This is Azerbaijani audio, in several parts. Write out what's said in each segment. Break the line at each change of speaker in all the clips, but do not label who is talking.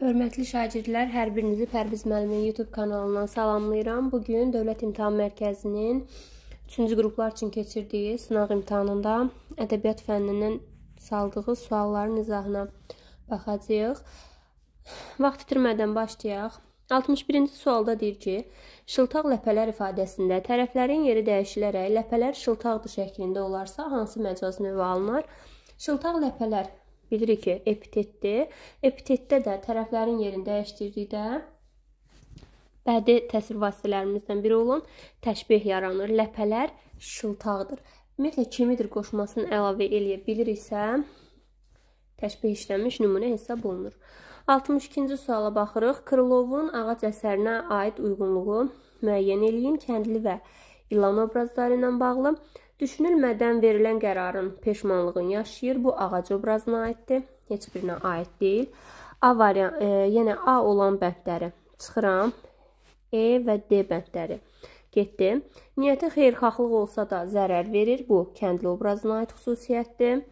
Hörmətli şagirdlər, hər birinizi Pərviz müəllimin YouTube kanalından salamlayıram. Bu gün Dövlət İmtahan Mərkəzinin 3-cü qruplar üçün keçirdiyi sınaq imtahanında ədəbiyyat fənnindən saldığı sualların izahına baxacağıq. Vaxt itirmədən başlayaq. 61-ci sualda deyir ki, şıltaq ləpələr ifadəsində tərəflərin yeri dəyişilərək ləpələr şıltaqdır şəklində olarsa hansı məcaz növü alınır? Şıltaq ləpələr bilirik ki, epitetdir. Epitetdə də tərəflərin yerini dəyişdirdikdə bədii təsvir vasitələrimizdən biri olan təşbeh yaranır. Ləpələr şıltaqdır. Ümumiyyətlə kimidir qoşmasını əlavə eləyə biliriksə, təşbeh işlənmiş nümunə hesab olunur. 62-ci suala baxırıq. Krılovun ağac əsərinə aid uyğunluğu müəyyən eləyin. Kəndli və ilan obrazları ilə bağlı Düşünülmədən verilən qərarın peşmanlığını yaşayır. Bu ağac obrazına aiddir, heç birinə aid deyil. A variant, e, yenə A olan bəndləri çıxıram. E və D bəndləri. Getdi. Niyyəti xeyirxahlıq olsa da zərər verir. Bu kəndli obrazına aid xüsusiyyətdir.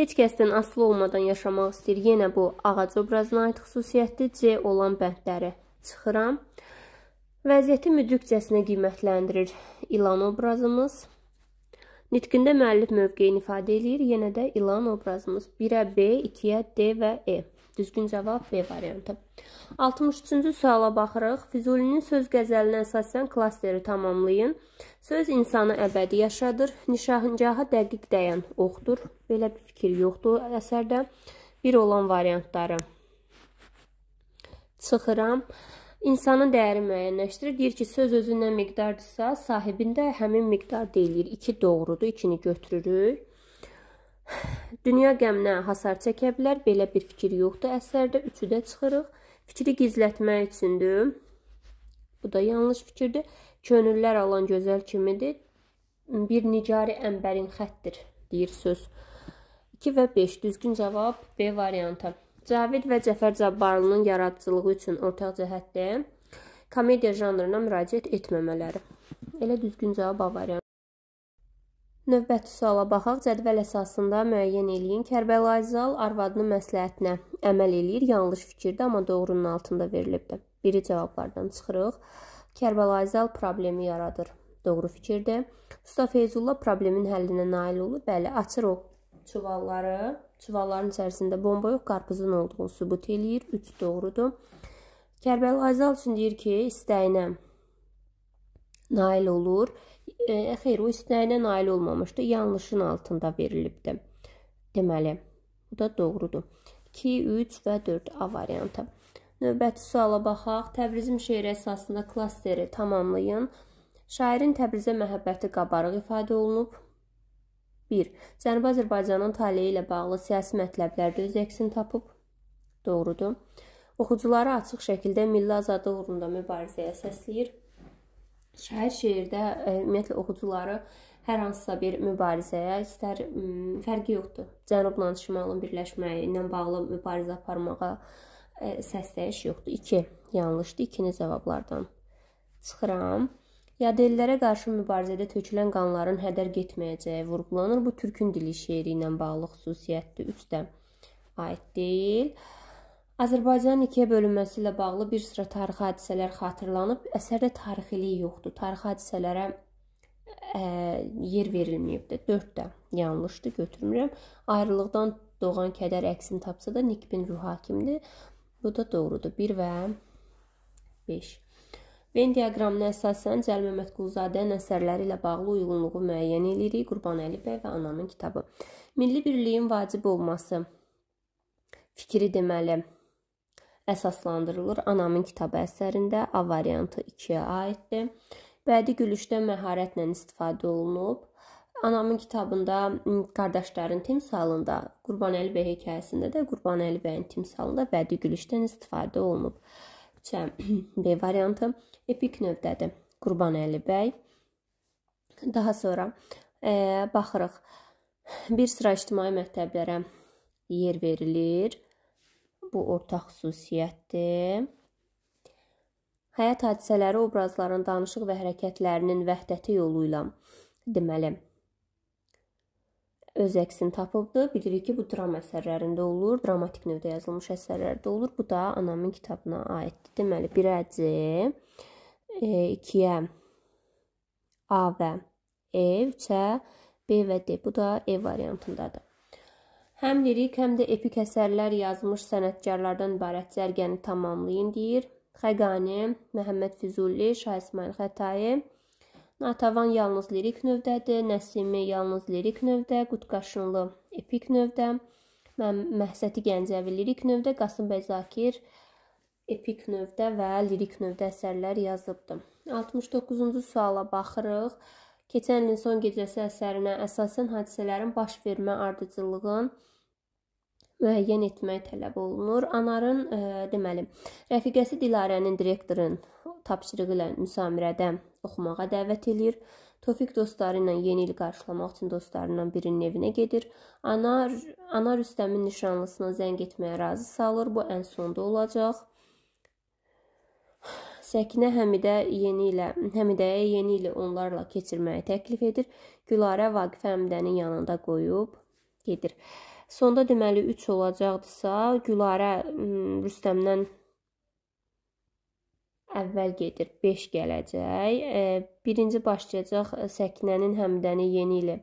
Heç kəsdən asılı olmadan yaşamaq istəyir. Yenə bu ağac obrazına aid xüsusiyyətdir. C olan bəndləri çıxıram. Vəziyyəti müdrikcəsinə qiymətləndirir ilan obrazımız. Nitqində müəllif mövqeyini ifadə eləyir. Yenə də ilan obrazımız 1-ə B, 2-yə D və E. Düzgün cavab B variantı. 63-cü suala baxırıq. Füzulinin söz qəzəlinə əsasən klasteri tamamlayın. Söz insanı əbədi yaşadır. Nişangaha dəqiq dəyən oxdur. Belə bir fikir yoxdur əsərdə. Bir olan variantları. Çıxıram insanın dəyəri müəyyənləşdirir. Deyir ki, söz özündən miqdardırsa, sahibində həmin miqdar deyilir. 2 doğrudur, 2-ni götürürük. Dünya qəminə hasar çəkə bilər, belə bir fikir yoxdur əsərdə, 3-də çıxırıq. Fikri gizlətmək üçündür. Bu da yanlış fikirdir. Könüllər alan gözəl kimidir. Bir nicari ənbərin xəttir, deyir söz. 2 və 5 düzgün cavab B variantı. Cavid və Cəfər Cabbarlının yaradıcılığı üçün ortaq cəhətdir komediya janrına müraciət etməmələri. Elə düzgün cavab avariyan. Növbəti suala baxaq. Cədvəl əsasında müəyyən eləyin. Kərbəlayi Zal arvadının məsləhətinə əməl eləyir. Yanlış fikirdir, amma doğrunun altında verilibdir. Biri cavablardan çıxırıq. Kərbəlayi Zal problemi yaradır. Doğru fikirdir. Usta Feyzulla problemin həllinə nail olur. Bəli, açır o çuvalları çuvalların içərisində bomba yox, qarpızın olduğunu sübut eləyir. 3 doğrudur. Kərbəli Azal üçün deyir ki, istəyinə nail olur. E, xeyr, o istəyinə nail olmamışdı. Yanlışın altında verilibdi. Deməli, bu da doğrudur. 2, 3 və 4 A variantı. Növbəti suala baxaq. Təbrizm şeiri əsasında klasteri tamamlayın. Şairin Təbrizə məhəbbəti qabarıq ifadə olunub. 1. Cənubi Azərbaycanın taleyi ilə bağlı siyasi mətləblərdə öz əksini tapıb. Doğrudur. Oxucuları açıq şəkildə milli azadlıq uğrunda mübarizəyə səsləyir. Şair şeirdə e, ümumiyyətlə oxucuları hər hansısa bir mübarizəyə istər fərqi yoxdur. Cənubla şimalın birləşməyi ilə bağlı mübarizə aparmağa e, səsləyiş yoxdur. 2. İki, yanlışdır. İkinci cavablardan çıxıram. Yadellərə qarşı mübarizədə tökülən qanların hədər getməyəcəyi vurğulanır. Bu Türkün dili şeiri ilə bağlı xüsusiyyətdir. 3 də aid deyil. Azərbaycanın ikiyə bölünməsi ilə bağlı bir sıra tarixi hadisələr xatırlanıb, əsərdə tarixilik yoxdur. Tarixi hadisələrə ə, yer verilməyibdir. 4 də yanlışdır, götürmürəm. Ayrılıqdan doğan kədər əksini tapsa da Nikbin ruh hakimdir. Bu da doğrudur. 1 və 5. Venn diaqramına əsasən Cəlil Məmmədquluzadənin əsərləri ilə bağlı uyğunluğu müəyyən edirik. Qurbanəli bəy və ananın kitabı. Milli birliyin vacib olması fikri deməli əsaslandırılır. Anamın kitabı əsərində A variantı 2-yə aiddir. Bədi gülüşdə məharətlə istifadə olunub. Anamın kitabında qardaşların timsalında, Qurbanəli bəy hekayəsində də Qurbanəli bəyin timsalında bədi gülüşdən istifadə olunub. C. B variantı epik növdədir. Qurbanəli bəy. Daha sonra e, baxırıq. Bir sıra ictimai məktəblərə yer verilir. Bu ortaq xüsusiyyətdir. Həyat hadisələri obrazların danışıq və hərəkətlərinin vəhdəti yolu ilə deməli öz əksini tapıbdı. Bilirik ki, bu dram əsərlərində olur, dramatik növdə yazılmış əsərlərdə olur. Bu da anamın kitabına aiddir. Deməli, 1-ə C, 2-yə A və E, 3-ə B və D. Bu da E variantındadır. Həm lirik, həm də epik əsərlər yazmış sənətkarlardan ibarət cərgəni tamamlayın deyir. Xəqani, Məhəmməd Füzuli, Şah İsmail Xətai Natavan yalnız lirik növdədir, Nəsimi yalnız lirik növdə, Qutqaşınlı epik növdə, Məhsəti Gəncəvi lirik növdə, Qasım bəy Zakir epik növdə və lirik növdə əsərlər yazıbdır. 69-cu suala baxırıq. Keçən ilin son gecəsi əsərinə əsasən hadisələrin baş vermə ardıcıllığın müəyyən etmək tələb olunur. Anarın, ə, e, deməli, rəfiqəsi Dilarənin direktorun tapşırığı ilə müsamirədə oxumağa dəvət eləyir. Tofiq dostları ilə yeni il qarşılamaq üçün dostlarından birinin evinə gedir. Ana ana Rüstəmin nişanlısına zəng etməyə razı salır. Bu ən sonda olacaq. Səkinə Həmidə yeni ilə Həmidəyə yeni ili onlarla keçirməyi təklif edir. Gülarə Vaqif Həmidənin yanında qoyub gedir. Sonda deməli 3 olacaqdısa, Gülarə Rüstəmdən əvvəl gedir 5 gələcək. E, birinci başlayacaq e, Səkinənin Həmdəni yeni ili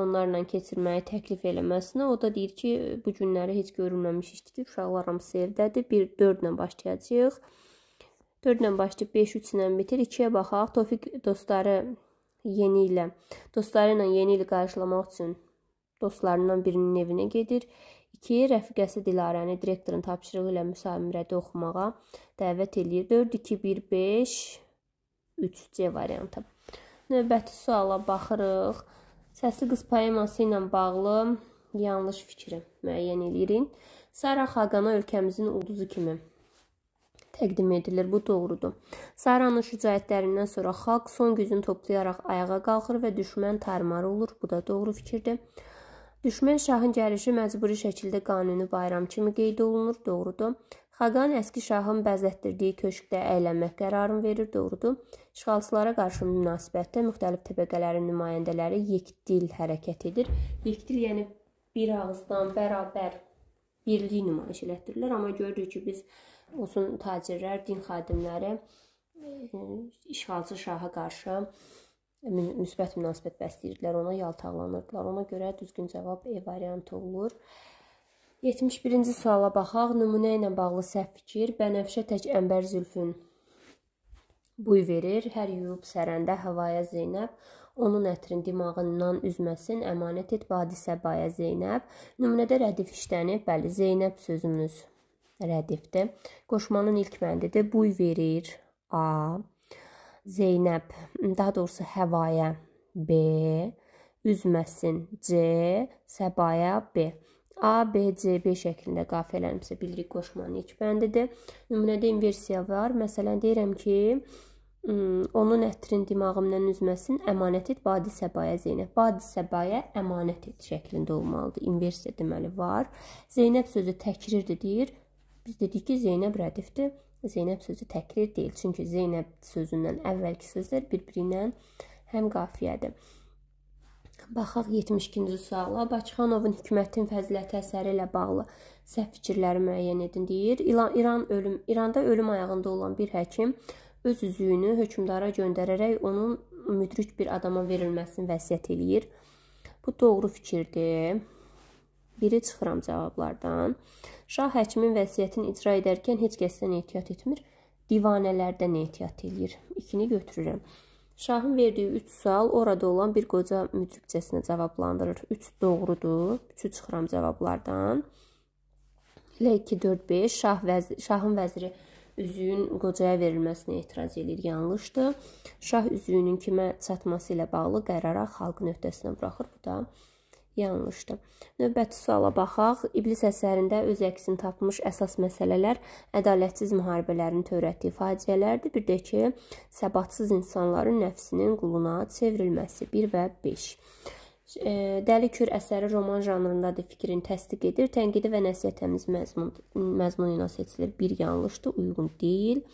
onlarla keçirməyi təklif eləməsinə. O da deyir ki, bu günləri heç görünməmiş işdir. Uşaqlar hamısı evdədir. 1 4 ilə başlayacağıq. 4 ilə başlayıb 5 3 ilə bitir. 2-yə baxaq. Tofiq dostları yeni ilə dostları ilə yeni il qarşılamaq üçün dostlarından birinin evinə gedir. İki, rəfiqəsi Dilarəni direktorun tapşırığı ilə müsamirədə oxumağa dəvət eləyir. 4 2 1 5 3 C variantı. Növbəti suala baxırıq. Səsli qız poeması ilə bağlı yanlış fikri müəyyən eləyirik. Sara Xaqana ölkəmizin ulduzu kimi təqdim edilir. Bu doğrudur. Saranın şücaətlərindən sonra xalq son gücünü toplayaraq ayağa qalxır və düşmən tarmar olur. Bu da doğru fikirdir. Düşmən şahın gəlişi məcburi şəkildə qanuni bayram kimi qeyd olunur, doğrudur. Xaqan əski şahın bəzətdirdiyi köşkdə əylənmək qərarını verir, doğrudur. İşğalçılara qarşı münasibətdə müxtəlif təbəqələrin nümayəndələri yekdil hərəkət edir. Yekdil yəni bir ağızdan bərabər birlik nümayiş elətdirirlər, amma görürük ki, biz olsun tacirlər, din xadimləri e, işğalçı şaha qarşı müsbət münasibət bəsləyirdilər, ona yaltaqlanırdılar. Ona görə düzgün cavab E variantı olur. 71-ci suala baxaq. Nümunə ilə bağlı səhv fikir. Bənəfşə tək əmbər zülfün buy verir. Hər yuyub sərəndə havaya Zeynəb. Onun ətrin dimağından üzməsin, əmanət et vadi səbaya Zeynəb. Nümunədə rədif işlənib. Bəli, Zeynəb sözümüz rədifdir. Qoşmanın ilk məndidir. Buy verir. A. Zeynəb, daha doğrusu Həvaya B, Üzməsin C, Səbaya B. A, B, C, B şəklində qafiyələnibsə bilirik qoşmanın ilk bəndidir. Nümunədə inversiya var. Məsələn, deyirəm ki, onun ətrin dimağımdan üzməsin, əmanət et, badi səbaya Zeynəb. Badi səbaya əmanət et şəklində olmalıdır. İnversiya deməli var. Zeynəb sözü təkrirdir deyir. Biz dedik ki, Zeynəb rədifdir. Zeynəb sözü təkrir deyil, çünki Zeynəb sözündən əvvəlki sözlər bir-birindən həm qafiyədir. Baxaq 72-ci suala. Bakıxanovun Hökumətin fəziləti əsəri ilə bağlı səhv fikirləri müəyyən edin deyir. İran, İran ölüm İranda ölüm ayağında olan bir həkim öz üzüyünü hökmdara göndərərək onun müdrik bir adama verilməsini vəsiyyət eləyir. Bu doğru fikirdir biri çıxıram cavablardan. Şah həkimin vəsiyyətini icra edərkən heç kəsdən ehtiyat etmir, divanələrdən ehtiyat eləyir. İkini götürürəm. Şahın verdiyi 3 sual orada olan bir qoca mücübcəsinə cavablandırır. 3 doğrudur. 3-ü çıxıram cavablardan. Elə 2 4 5 şah vəzir, şahın vəziri üzüyün qocaya verilməsinə etiraz eləyir. Yanlışdır. Şah üzüyünün kimə çatması ilə bağlı qərara xalqın öhdəsinə buraxır. Bu da yanılmışdı. Növbəti suala baxaq. İblis əsərində öz əksini tapmış əsas məsələlər ədalətsiz müharibələrin törətdiyi faciələrdir. Bir də ki, səbatsız insanların nəfsinin quluna çevrilməsi 1 və 5. E, Dəli Kür əsəri roman janrındadır, fikrini təsdiq edir. Tənqidi və nəsihət təmiz məzmun məzmunu ilə seçilir. Bir yanlışdır, uyğun deyil.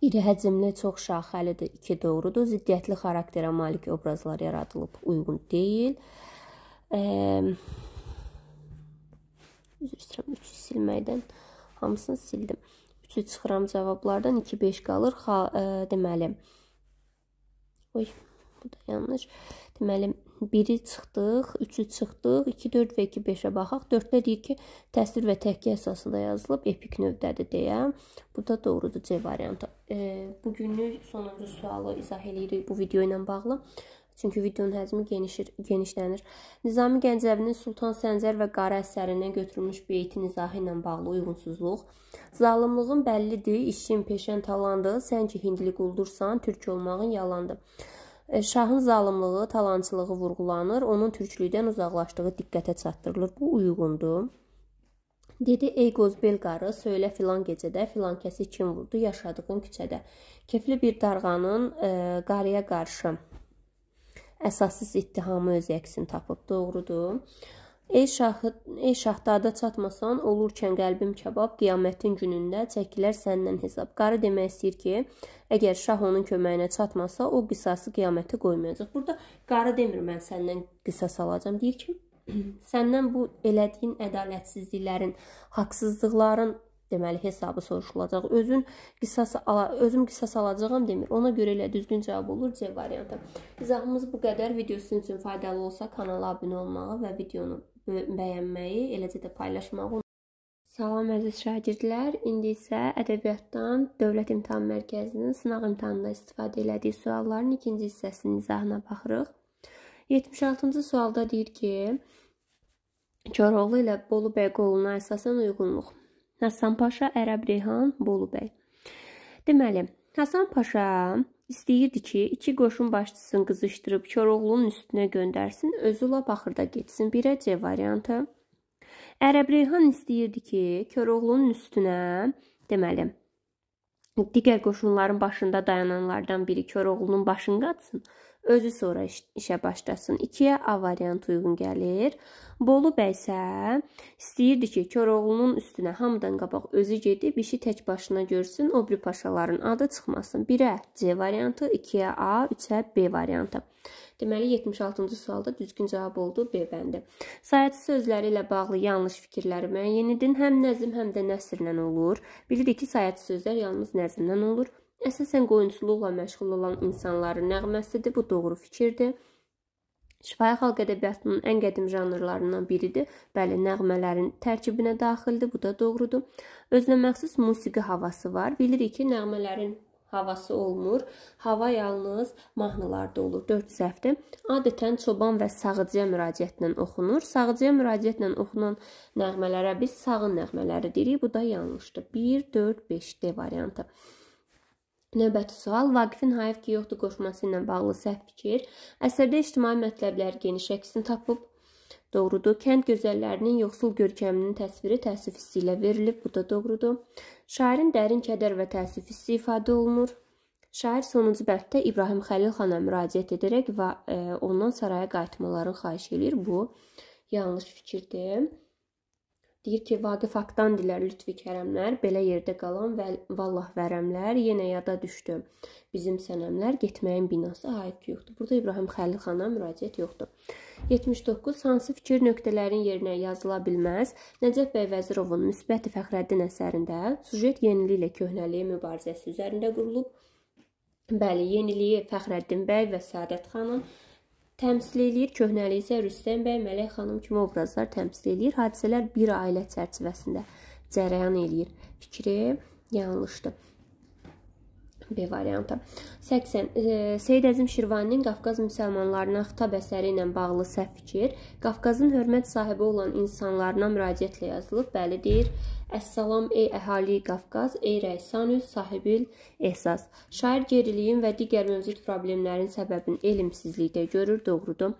İri həcmli, çox şaxəlidir, iki doğrudur. Ziddiyyətli xarakterə malik obrazlar yaradılıb, uyğun deyil. Üzr istəyirəm, 3-ü silməkdən hamısını sildim. 3-ü çıxıram cavablardan, 2-5 qalır. Xa, ə, deməli, oy, bu da yanlış. Deməli, 1-i çıxdıq, 3-ü çıxdıq, 2, 4 və 2, 5-ə baxaq. 4-də deyir ki, təsir və təhkiyə əsasında yazılıb, epik növdədir deyə. Bu da doğrudur C variantı. E, bugünlük sonuncu sualı izah eləyirik bu video ilə bağlı. Çünki videonun həcmi genişir, genişlənir. Nizami Gəncəvinin Sultan Səncər və Qara əsərindən götürülmüş beytin izahı ilə bağlı uyğunsuzluq. Zalımlığın bəllidir, işin peşən talandı, sən ki hindli quldursan, türk olmağın yalandı. E, şahın zalımlığı, talançılığı vurğulanır, onun türklükdən uzaqlaşdığı diqqətə çatdırılır. Bu uyğundur. Dedi, ey qozbel qarı, söylə filan gecədə filan kəsi kim vurdu yaşadığın küçədə. Kefli bir darğanın e, qarıya qarşı əsassız ittihamı öz əksini tapıb, doğrudur. Ey şahid, ey şahdada çatmasan, olurkən qəlbim kebab, qiyamətin günündə çəkilər səndən hesab. Qarı demək istəyir ki, əgər şah onun köməyinə çatmasa, o qisası qiyamətə qoymayacaq. Burada qarı demir mən səndən qisas alacağam, deyir ki, səndən bu elədiyin ədalətsizliklərin, haqsızlıqların deməli hesabı soruşulacaq. Özün qisas ala, özüm qisas alacağam demir. Ona görə elə düzgün cavab olur C variantı. İzahımız bu qədər. Video sizin üçün faydalı olsa kanala abunə olmağı və videonu bəyənməyi, eləcə də paylaşmağı Salam əziz şagirdlər. İndi isə ədəbiyyatdan Dövlət İmtahan Mərkəzinin sınaq imtahanında istifadə elədiyi sualların ikinci hissəsinin izahına baxırıq. 76-cı sualda deyir ki, Koroğlu ilə Bolu bəy qoluna əsasən uyğunluq Həssan Paşa Ərəb Reyhan Bolu bəy. Deməli, Həssan Paşa istəyirdi ki, iki qoşun başçısını qızışdırıb Koroğlunun üstünə göndərsin, özü lap axırda getsin. Birə C variantı. Ərəb Reyhan istəyirdi ki, Koroğlunun üstünə, deməli, digər qoşunların başında dayananlardan biri Koroğlunun başını qatsın özü sonra iş, işə başlasın. 2-yə A variantı uyğun gəlir. Bolu bəy isə istəyirdi ki, Koroğlunun üstünə hamıdan qabaq özü gedib işi tək başına görsün, o biri paşaların adı çıxmasın. 1-ə C variantı, 2-yə A, 3-ə B variantı. Deməli 76-cı sualda düzgün cavab oldu B bəndi. Sayət sözləri ilə bağlı yanlış fikirləri müəyyən edin. Həm nəzm, həm də nəsrlə olur. Bilirik ki, sayət sözlər yalnız nəzmdən olur. Əsasən qoyunçuluqla məşğul olan insanların nəğməsidir. Bu doğru fikirdir. Şifahi xalq ədəbiyyatının ən qədim janrlarından biridir. Bəli, nəğmələrin tərkibinə daxildir, bu da doğrudur. Özünə məxsus musiqi havası var. Bilirik ki, nəğmələrin havası olmur. Hava yalnız mahnılarda olur. 4 səhvdir. Adətən çoban və sağıcıya müraciətlə oxunur. Sağıcıya müraciətlə oxunan nəğmələrə biz sağın nəğmələri deyirik. Bu da yanlışdır. 1 4 5 D variantı. Növbəti sual Vaqifin hayf ki yoxdur qoşması ilə bağlı səhv fikir. Əsərdə ictimai mətləblər geniş əksini tapıb. Doğrudur. Kənd gözəllərinin yoxsul görkəminin təsviri təəssüf hissi ilə verilib. Bu da doğrudur. Şairin dərin kədər və təəssüf hissi ifadə olunur. Şair sonuncu bənddə İbrahim Xəlil xana müraciət edərək və e, ondan saraya qayıtmalarını xahiş eləyir. Bu yanlış fikirdir. Deyir ki, Vaqif Aqdandilər, Lütfi Kərəmlər, belə yerdə qalan və vallah vərəmlər yenə yada düşdü. Bizim sənəmlər getməyin binası hayf yoxdur. Burada İbrahim Xəlilxana müraciət yoxdur. 79 hansı fikir nöqtələrin yerinə yazıla bilməz? Nəcəf bəy Vəzirovun Müsbəti Fəxrəddin əsərində sujet yeniliklə köhnəliyə mübarizəsi üzərində qurulub. Bəli, yeniliyi Fəxrəddin bəy və Səadət xanım təmsil eləyir. Köhnəli isə Rüstəm bəy, Mələk xanım kimi obrazlar təmsil eləyir. Hadisələr bir ailə çərçivəsində cərəyan eləyir. Fikri yanlışdır. B variantı. 80. E, Seyid Əzim Şirvaninin Qafqaz müsəlmanlarına xitab əsəri ilə bağlı səhv fikir. Qafqazın hörmət sahibi olan insanlarına müraciətlə yazılıb. Bəli deyir. Əssalam ey əhali Qafqaz, ey rəysanül sahibil ehsas. Şair geriliyin və digər mövcud problemlərin səbəbini elmsizlikdə görür, doğrudur.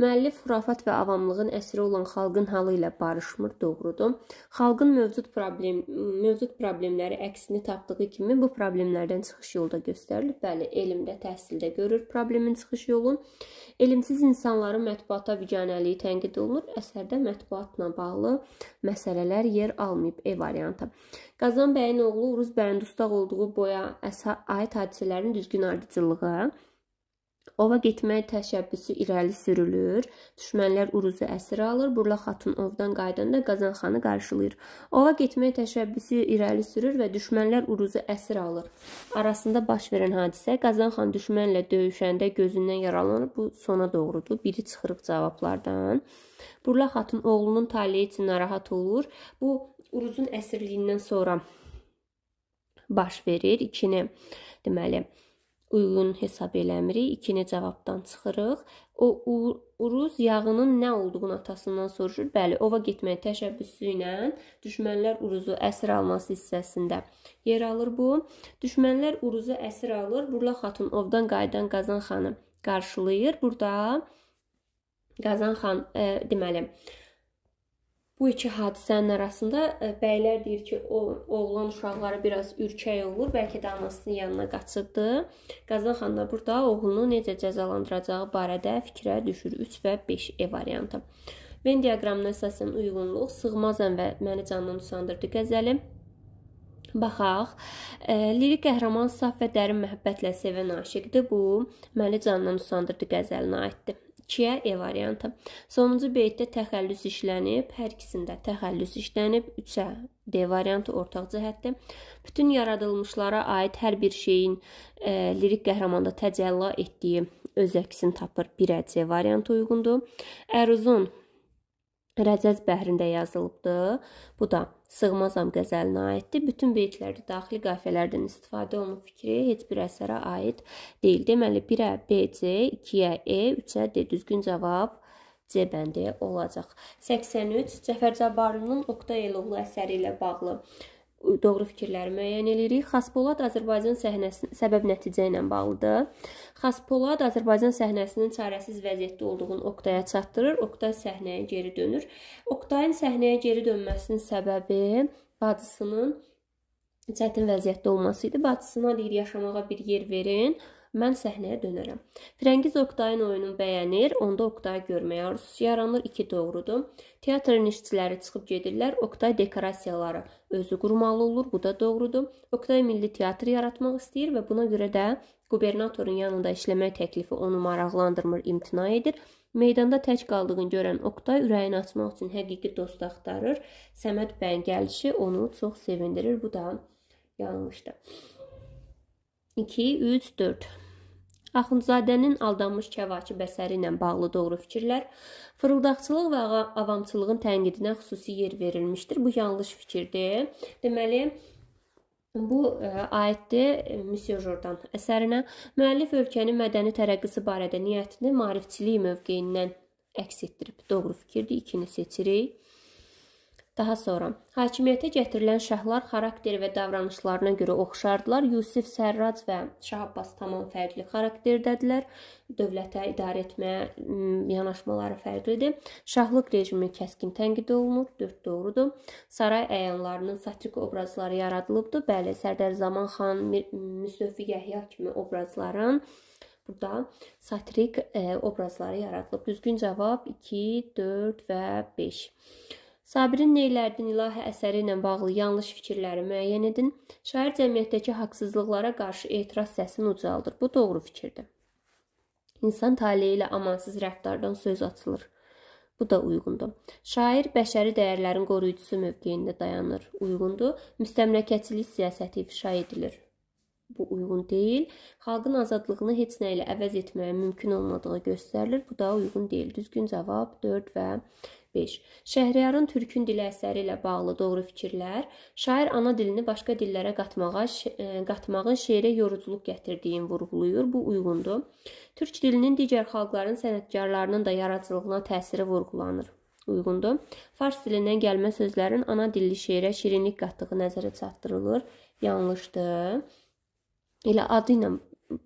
Müəllif xurafat və avamlığın əsiri olan xalqın halı ilə barışmır, doğrudur. Xalqın mövcud problem mövcud problemləri əksini tapdığı kimi bu problemlərdən çıxış yolu da göstərilir. Bəli, elmdə, təhsildə görür problemin çıxış yolunu. Elmsiz insanların mətbuata biganəliyi tənqid olunur. Əsərdə mətbuatla bağlı məsələlər yer almayıb. Ev variantı. Qazan bəyin oğlu Uruz bəyin dustaq olduğu boya aid hadisələrin düzgün ardıcılığı, Ova getmək təşəbbüsü irəli sürülür. Düşmənlər Uruzu əsir alır. Burla xatun ovdan qayıdanda Qazan xanı qarşılayır. Ova getmək təşəbbüsü irəli sürür və düşmənlər Uruzu əsir alır. Arasında baş verən hadisə Qazan xan düşmənlə döyüşəndə gözündən yaralanıb. Bu sona doğrudur. Biri çıxırıq cavablardan. Burla xatun oğlunun taleyi üçün narahat olur. Bu Uruzun əsirliyindən sonra baş verir. 2-ni deməli uyğun hesab eləmirik. 2-ni cavabdan çıxırıq. O Uruz yağının nə olduğunu atasından soruşur. Bəli, ova getməyə təşəbbüsü ilə düşmənlər Uruzu əsir alması hissəsində yer alır bu. Düşmənlər Uruzu əsir alır. Burla xatun ovdan qayıdan Qazan xanı qarşılayır. Burada Qazan xan e, deməli Bu iki hadisənin arasında e, bəylər deyir ki, o oğlan uşaqları biraz ürkək olur, bəlkə də anasının yanına qaçırdı. Qazan xan da burada oğlunu necə cəzalandıracağı barədə fikrə düşür. 3 və 5 E variantı. Venn diaqramına əsasən uyğunluq sığmazam və məni candan usandırdı qəzəli. Baxaq, e, lirik qəhrəman saf və dərin məhəbbətlə sevən aşiqdir bu. Məni candan usandırdı qəzəlinə aiddir. 2-yə E variantı. Sonuncu beytdə təxəllüs işlənib, hər ikisində təxəllüs işlənib, 3-ə D variantı ortaq cəhətdir. Bütün yaradılmışlara aid hər bir şeyin e, lirik qəhrəmanda təcəlla etdiyi öz əksini tapır. 1-ə C variantı uyğundur. Əruzun Rəcəz bəhrində yazılıbdır. Bu da Sığmazam qəzəlinə aiddir. Bütün beytlərdə daxili qafiyələrdən istifadə olunub fikri heç bir əsərə aid deyil. Deməli 1-ə BC, 2-yə E, 3-ə D. Düzgün cavab C bəndi olacaq. 83 Cəfər Cabbarlının Oqda Eloğlu əsəri ilə bağlı doğru fikirləri müəyyən eləyirik. Xaspolad Azərbaycan səhnəsi səbəb nəticə ilə bağlıdır. Xaspolad Azərbaycan səhnəsinin çarəsiz vəziyyətdə olduğunu Oqtaya çatdırır. Oqtay səhnəyə geri dönür. Oqtayın səhnəyə geri dönməsinin səbəbi bacısının çətin vəziyyətdə olması idi. Bacısına deyir, yaşamağa bir yer verin mən səhnəyə dönərəm. Firəngiz Oktayın oyununu bəyənir, onda Oktayı görməyə arzusu yaranır, iki doğrudur. Teatrın işçiləri çıxıb gedirlər, Oktay dekorasiyaları özü qurmalı olur, bu da doğrudur. Oktay milli teatr yaratmaq istəyir və buna görə də qubernatorun yanında işləmək təklifi onu maraqlandırmır, imtina edir. Meydanda tək qaldığını görən Oktay ürəyini açmaq üçün həqiqi dost axtarır. Səməd bəyin gəlişi onu çox sevindirir. Bu da yanılmışdı. 2, 3, 4. Axundzadənin aldanmış kəvakib əsəri ilə bağlı doğru fikirlər fırıldaqçılıq və avamçılığın tənqidinə xüsusi yer verilmişdir. Bu yanlış fikirdir. Deməli, Bu e, aiddir e, Müsyo Jordan əsərinə. Müəllif ölkənin mədəni tərəqqisi barədə niyyətini maarifçilik mövqeyindən əks etdirib. Doğru fikirdir. 2-ni seçirik. Daha sonra hakimiyyətə gətirilən şahlar xarakteri və davranışlarına görə oxşardılar. Yusif Sərrac və Şah Abbas tamam fərqli xarakterdədilər. Dövlətə idarə etmə yanaşmaları fərqlidir. Şahlıq rejimi kəskin tənqid olunur. 4 doğrudur. Saray əyanlarının satirik obrazları yaradılıbdı. Bəli, Sərdar Zaman xan, Müsnəvi Yəhya kimi obrazların burada satirik e, obrazları yaradılıb. Düzgün cavab 2, 4 və 5. Sabirin neylərdin ilahi əsəri ilə bağlı yanlış fikirləri müəyyən edin. Şair cəmiyyətdəki haqsızlıqlara qarşı etiraz səsini ucaldır. Bu doğru fikirdir. İnsan taleyi ilə amansız rəftardan söz açılır. Bu da uyğundur. Şair bəşəri dəyərlərin qoruyucusu mövqeyində dayanır. Uyğundur. Müstəmləkəçilik siyasəti ifşa edilir. Bu uyğun deyil. Xalqın azadlığını heç nə ilə əvəz etməyə mümkün olmadığı göstərilir. Bu da uyğun deyil. Düzgün cavab 4 və 5. Şəhriyarın Türkün dili əsəri ilə bağlı doğru fikirlər. Şair ana dilini başqa dillərə qatmağa, e, qatmağın şeirə yoruculuq gətirdiyini vurğulayır. Bu uyğundur. Türk dilinin digər xalqların sənətkarlarının da yaradıcılığına təsiri vurğulanır. Uyğundur. Fars dilindən gəlmə sözlərin ana dilli şeirə şirinlik qatdığı nəzərə çatdırılır. Yanlışdır. Elə adı ilə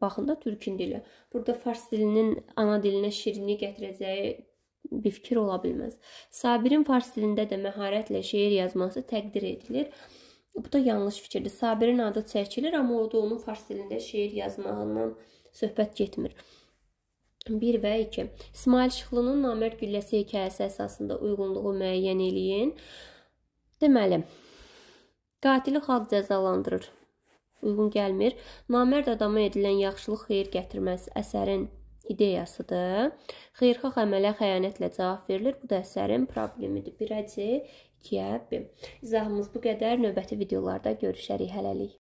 baxında türkün dili. Burada fars dilinin ana dilinə şirinlik gətirəcəyi bir fikir ola bilməz. Sabirin fars dilində də məharətlə şeir yazması təqdir edilir. Bu da yanlış fikirdir. Sabirin adı çəkilir, amma orada onun fars dilində şeir yazmağından söhbət getmir. 1 və 2. İsmail Şıxlının Namərd gülləsi hekayəsi əsasında uyğunluğu müəyyən eləyin. Deməli, qatili xalq cəzalandırır. Uyğun gəlmir. Namərd adama edilən yaxşılıq xeyir gətirməz. Əsərin ideyasıdır. Xeyirxah əmələ xəyanətlə cavab verilir. Bu da əsərin problemidir. 1-ci 2-yə 1. İzahımız bu qədər. Növbəti videolarda görüşərik. Hələlik.